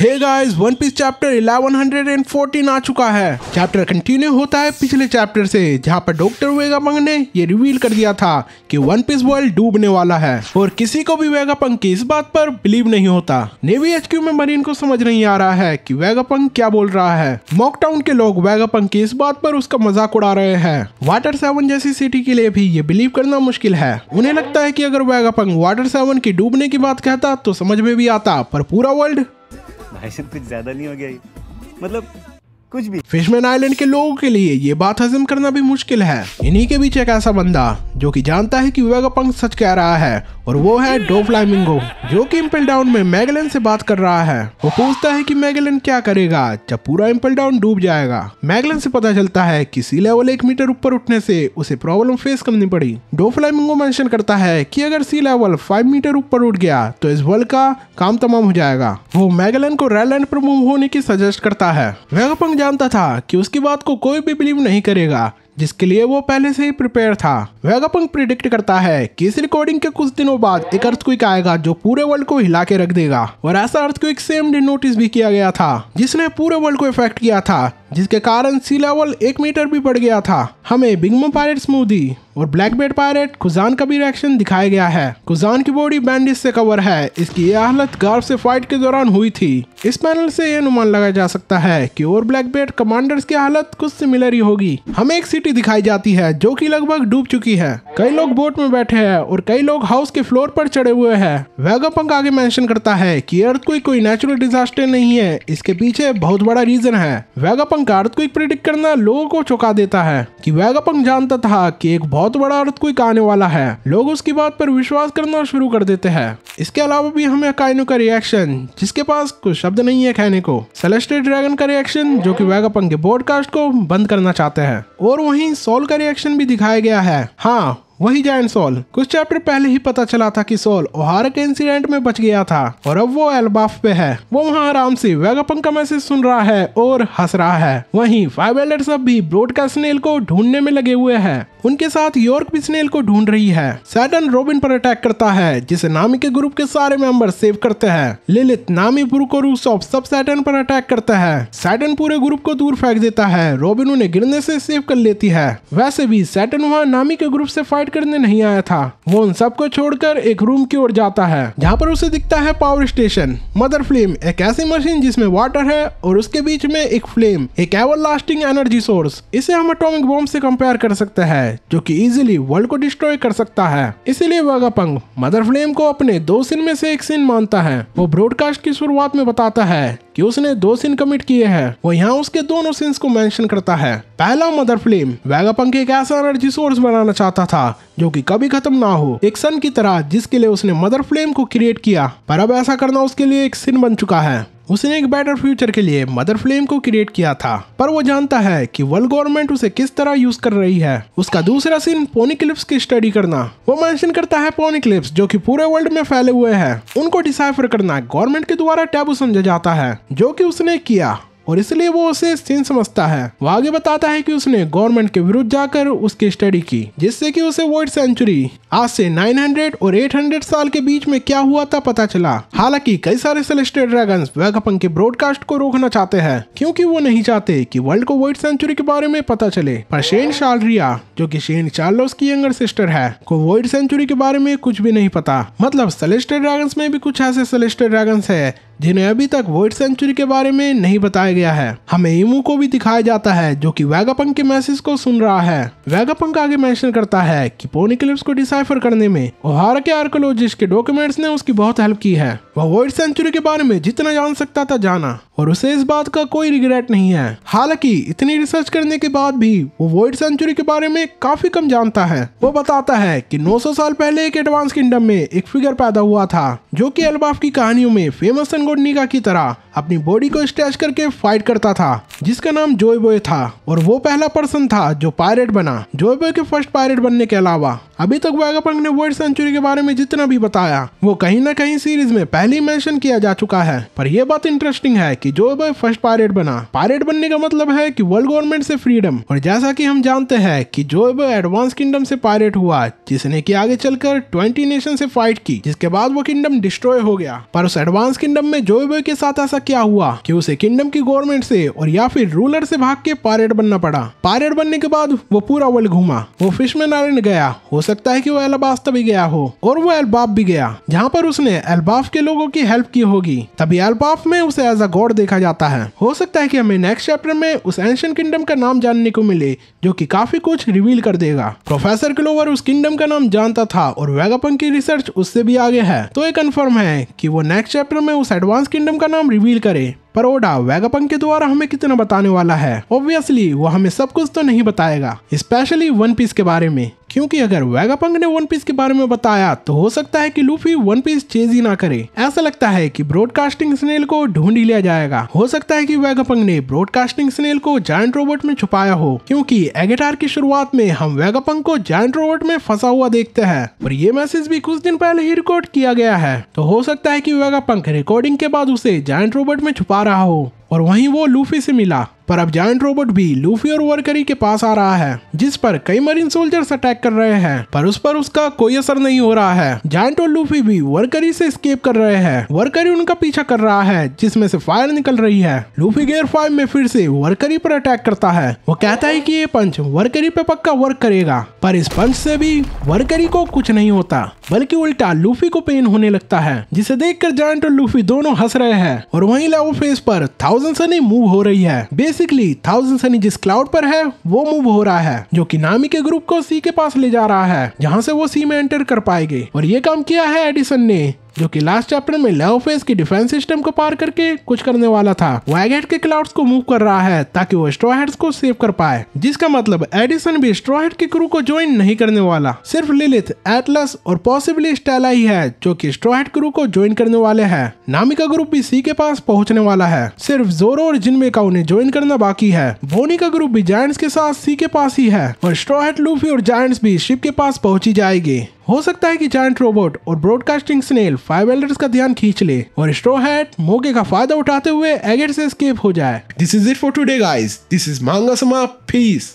हे guys one piece chapter 1114 आ चुका है चैप्टर कंटिन्यू होता है पिछले चैप्टर से जहां पर डॉक्टर वेगा पंग ने ये रिवील कर दिया था कि वन पीस वर्ल्ड डूबने वाला है और किसी को भी वेगा पंग की इस बात पर बिलीव नहीं होता नेवी एच में मरीन को समझ नहीं आ रहा है की वेगा पंग क्या बोल रहा है मॉकटाउन के लोग वेगा पंग की इस बात पर उसका मजाक उड़ा रहे हैं वाटर सेवन जैसी सिटी के लिए भी ये बिलीव करना मुश्किल है उन्हें लगता है की अगर वेगा पंग वाटर सेवन की डूबने की बात कहता तो समझ में भी आता पर पूरा वर्ल्ड भाई कुछ ज्यादा नहीं हो गया मतलब कुछ भी फिशमैन आइलैंड के लोगों के लिए ये बात हजम करना भी मुश्किल है इन्हीं के बीच एक ऐसा बंदा जो कि जानता है कि वेगापंक सच कह रहा है और वो है डो फ्लाइमिंगो जो कि इम्पल डाउन में मैगलन से बात कर रहा है वो पूछता है कि मैगलन क्या करेगा जब पूरा इम्पल डाउन डूब जाएगा मैगलन से पता चलता है कि सी लेवल एक मीटर ऊपर उठने से उसे प्रॉब्लम फेस करनी पड़ी डो फ्लाइमिंगो मेंशन करता है कि अगर सी लेवल फाइव मीटर ऊपर उठ गया तो इस वर्ल्ड का काम तमाम हो जाएगा वो मैगलन को रेलैंड पर मूव होने की सजेस्ट करता है वेगापंक जानता था की उसकी बात को कोई भी बिलीव नहीं करेगा जिसके लिए वो पहले से ही प्रिपेयर था वेगापंग प्रिडिक्ट करता है कि इस रिकॉर्डिंग के कुछ दिनों बाद एक अर्थक्विक आएगा जो पूरे वर्ल्ड को हिला के रख देगा और ऐसा अर्थक्विक सेम डे नोटिस भी किया गया था जिसने पूरे वर्ल्ड को इफेक्ट किया था जिसके कारण सी लेवल एक मीटर भी बढ़ गया था हमें बिगमो पायरेट्स मूवी और ब्लैक बेड पायरेट कुजान का भी रिएक्शन दिखाया गया है कुजान की बॉडी बैंडेज से कवर है इसकी यह हालत गार्व से फाइट के दौरान हुई थी इस पैनल से यह अनुमान लगाया जा सकता है कि और ब्लैक बेड कमांडर्स की हालत कुछ सिमिलर ही होगी हमें एक सिटी दिखाई जाती है जो की लगभग डूब चुकी है कई लोग बोट में बैठे है और कई लोग हाउस के फ्लोर पर चढ़े हुए है वेगापंक आगे मेंशन करता है की अर्थ कोई कोई नेचुरल डिजास्टर नहीं है इसके पीछे बहुत बड़ा रीजन है वेगापंक अर्थ को प्रिडिक्ट करना लोगो को चौका देता है की वेगापंक जानता था की एक बहुत बड़ा अर्थ कोई आने वाला है लोग उसकी बात पर विश्वास करना शुरू कर देते हैं इसके अलावा भी हमें काइनो का रिएक्शन जिसके पास कुछ शब्द नहीं है कहने को सेलेस्टे ड्रैगन का रिएक्शन जो कि वेगापंग के ब्रॉडकास्ट को बंद करना चाहते हैं और वहीं सोल का रिएक्शन भी दिखाया गया है हाँ वही जाए सोल कुछ चैप्टर पहले ही पता चला था कि सोल ओहार के इंसिडेंट में बच गया था और अब वो एल्बाफ पे है वो वहाँ आराम से वेगापंक का मैसेज सुन रहा है और हंस रहा है वहीं फाइव एल्डर सब भी ब्रॉडकास्ट स्नेल को ढूंढने में लगे हुए हैं उनके साथ यॉर्क भी स्नेल को ढूंढ रही है सैटन रोबिन पर अटैक करता है जिसे नामी के ग्रुप के सारे मेंबर सेव करते हैं लिलित नामी ब्रुक और रूसॉफ सब सैडन पर अटैक करता है सैडन पूरे ग्रुप को दूर फेंक देता है रोबिन उन्हें गिरने से सेव कर लेती है वैसे भी सैटन वहाँ नामी के ग्रुप से फाइट फाइट करने नहीं आया था वो उन सबको छोड़कर एक रूम की ओर जाता है जहाँ पर उसे दिखता है पावर स्टेशन मदर फ्लेम एक ऐसी मशीन जिसमें वाटर है और उसके बीच में एक फ्लेम एक एवर लास्टिंग एनर्जी सोर्स इसे हम अटोमिक बॉम्ब से कंपेयर कर सकते हैं जो कि इजीली वर्ल्ड को डिस्ट्रॉय कर सकता है इसीलिए वगापंग मदर फ्लेम को अपने दो सिन में से एक सिन मानता है वो ब्रॉडकास्ट की शुरुआत में बताता है कि उसने दो सीन कमिट किए हैं वो यहाँ उसके दोनों सीन्स को मेंशन करता है पहला मदर फिल्म वेगापंक एक ऐसा एनर्जी सोर्स बनाना चाहता था जो कि कभी खत्म ना हो एक सन की तरह जिसके लिए उसने मदर फ्लेम को क्रिएट किया पर अब ऐसा करना उसके लिए एक सिन बन चुका है उसने एक बेटर फ्यूचर के लिए मदर फ्लेम को क्रिएट किया था पर वो जानता है कि वर्ल्ड गवर्नमेंट उसे किस तरह यूज कर रही है उसका दूसरा सीन पोनिक्लिप्स की स्टडी करना वो मेंशन करता है पोनिक्लिप्स जो कि पूरे वर्ल्ड में फैले हुए हैं उनको डिसाइफर करना गवर्नमेंट के द्वारा टैबू समझा जाता है जो कि उसने किया और इसलिए वो उसे सीन समझता है वो आगे बताता है कि उसने गवर्नमेंट के विरुद्ध जाकर उसकी स्टडी की जिससे कि उसे वर्ल्ड सेंचुरी आज से 900 और 800 साल के बीच में क्या हुआ था पता चला हालांकि कई सारे सेलेस्टेड ड्रैगन वेगापंक के ब्रॉडकास्ट को रोकना चाहते हैं क्योंकि वो नहीं चाहते कि वर्ल्ड को वर्ल्ड सेंचुरी के बारे में पता चले पर शेन शालरिया जो कि शेन चार्लोस की यंगर सिस्टर है को वर्ल्ड सेंचुरी के बारे में कुछ भी नहीं पता मतलब सेलेस्टेड ड्रैगन में भी कुछ ऐसे सेलेस्टेड ड्रैगन है जिन्हें अभी तक वोइड सेंचुरी के बारे में नहीं बताया गया है हमें इमू को भी दिखाया जाता है जो कि वेगापंक के मैसेज को सुन रहा है वेगापंक आगे मेंशन करता है कि पोनिक्लिप्स को डिसाइफर करने में ओहारा के आर्कोलॉजिस्ट के डॉक्यूमेंट्स ने उसकी बहुत हेल्प की है वह वर्ल्ड सेंचुरी के बारे में जितना जान सकता था जाना और उसे इस बात का कोई रिग्रेट नहीं है हालांकि इतनी रिसर्च करने के बाद भी वो वर्ल्ड सेंचुरी के बारे में काफी कम जानता है वो बताता है कि 900 साल पहले एक एडवांस किंगडम में एक फिगर पैदा हुआ था जो कि अलबाफ की कहानियों में फेमस एंड निगा की तरह अपनी बॉडी को स्ट्रेच करके फाइट करता था जिसका नाम बॉय था और वो पहला पर्सन था जो पायरेट बना बॉय के फर्स्ट पायरेट बनने के अलावा अभी तक वैगापंग ने वर्ल्ड सेंचुरी के बारे में जितना भी बताया वो कहीं ना कहीं सीरीज में पहले ही मेंशन किया जा चुका है पर यह बात इंटरेस्टिंग है कि जो बॉय फर्स्ट पायरेट बना पायरेट बनने का मतलब है कि वर्ल्ड गवर्नमेंट से फ्रीडम और जैसा कि हम जानते हैं कि जो बॉय एडवांस किंगडम से पायरेट हुआ जिसने की आगे चलकर ट्वेंटी नेशन से फाइट की जिसके बाद वो किंगडम डिस्ट्रॉय हो गया पर उस एडवांस किंगडम में जो बॉय के साथ ऐसा क्या हुआ कि उसे किंगडम की गवर्नमेंट से और या फिर रूलर से भाग के पायरेट बनना पड़ा पायरेट बनने के बाद वो पूरा वर्ल्ड घूमा वो फिशमैन आइलैंड गया हो सकता है कि वो एलबास्ता भी गया हो और वो अल्बाफ भी गया जहाँ पर उसने एल्बाफ के लोगों की हेल्प की होगी तभी एल्बाफ में उसे एज अ गॉड देखा जाता है हो सकता है कि हमें नेक्स्ट चैप्टर में उस एंशियन किंगडम का नाम जानने को मिले जो कि काफी कुछ रिवील कर देगा प्रोफेसर क्लोवर उस किंगडम का नाम जानता था और वेगापन की रिसर्च उससे भी आगे है तो ये कन्फर्म है कि वो नेक्स्ट चैप्टर में उस एडवांस किंगडम का नाम रिवील करे पर ओडा वेगापन के द्वारा हमें कितना बताने वाला है ऑब्वियसली वो हमें सब कुछ तो नहीं बताएगा स्पेशली वन पीस के बारे में क्योंकि अगर वेगापंग ने वन पीस के बारे में बताया तो हो सकता है कि लूफी वन पीस चेज ही ना करे ऐसा लगता है कि ब्रॉडकास्टिंग स्नेल को ढूंढ लिया जाएगा हो सकता है कि वैगापंग ने ब्रॉडकास्टिंग स्नेल को जायंट रोबोट में छुपाया हो क्योंकि एगेटार की शुरुआत में हम वेगापंग को जॉइंट रोबोट में फंसा हुआ देखते हैं और ये मैसेज भी कुछ दिन पहले ही रिकॉर्ड किया गया है तो हो सकता है कि वेगापंक रिकॉर्डिंग के बाद उसे जायंट रोबोट में छुपा रहा हो और वहीं वो लूफी से मिला पर अब जॉइंट रोबोट भी लूफी और वर्करी के पास आ रहा है जिस पर कई मरीन सोल्जर्स अटैक कर रहे हैं पर उस पर उसका कोई असर नहीं हो रहा है जॉइंट और लूफी भी वर्करी से स्केप कर रहे हैं वर्करी उनका पीछा कर रहा है जिसमे से फायर निकल रही है लूफी गेयर फाइव में फिर से वर्करी पर अटैक करता है वो कहता है की ये पंच वर्करी पे पक्का वर्क करेगा पर इस पंच से भी वर्करी को कुछ नहीं होता बल्कि उल्टा लूफी को पेन होने लगता है जिसे देखकर जायंट और लूफी दोनों हंस रहे हैं और वहीं लाओ फेस पर थाउजेंड सनी मूव हो रही है बेस बेसिकली थाउजेंड सनी जिस क्लाउड पर है वो मूव हो रहा है जो कि नामी के ग्रुप को सी के पास ले जा रहा है जहाँ से वो सी में एंटर कर पाएगी और ये काम किया है एडिसन ने जो कि लास्ट चैप्टर में फेस की डिफेंस सिस्टम को पार करके कुछ करने वाला था वैगेट के क्लाउड्स को मूव कर रहा है ताकि वो स्ट्रोहेड को सेव कर पाए जिसका मतलब एडिसन भी स्ट्रोहेड के क्रू को ज्वाइन नहीं करने वाला सिर्फ लिलिथ एटलस और पॉसिबली स्टेला ही है जो की स्ट्रोहेड क्रू को ज्वाइन करने वाले है नामिका ग्रुप भी सी के पास पहुँचने वाला है सिर्फ जोरो और जिनमे का उन्हें ज्वाइन करना बाकी है बोनी का ग्रुप भी जायंट्स के साथ सी के पास ही है और स्ट्रोहेड लूफी और जायंट्स भी शिप के पास पहुंची जाएगी हो सकता है कि जायंट रोबोट और ब्रॉडकास्टिंग स्नेल फाइव एल्डर्स का ध्यान खींच ले और स्ट्रो हैट मौके का फायदा उठाते हुए एगेट से स्केप हो जाए this is it for today guys this is मांगा समा पीस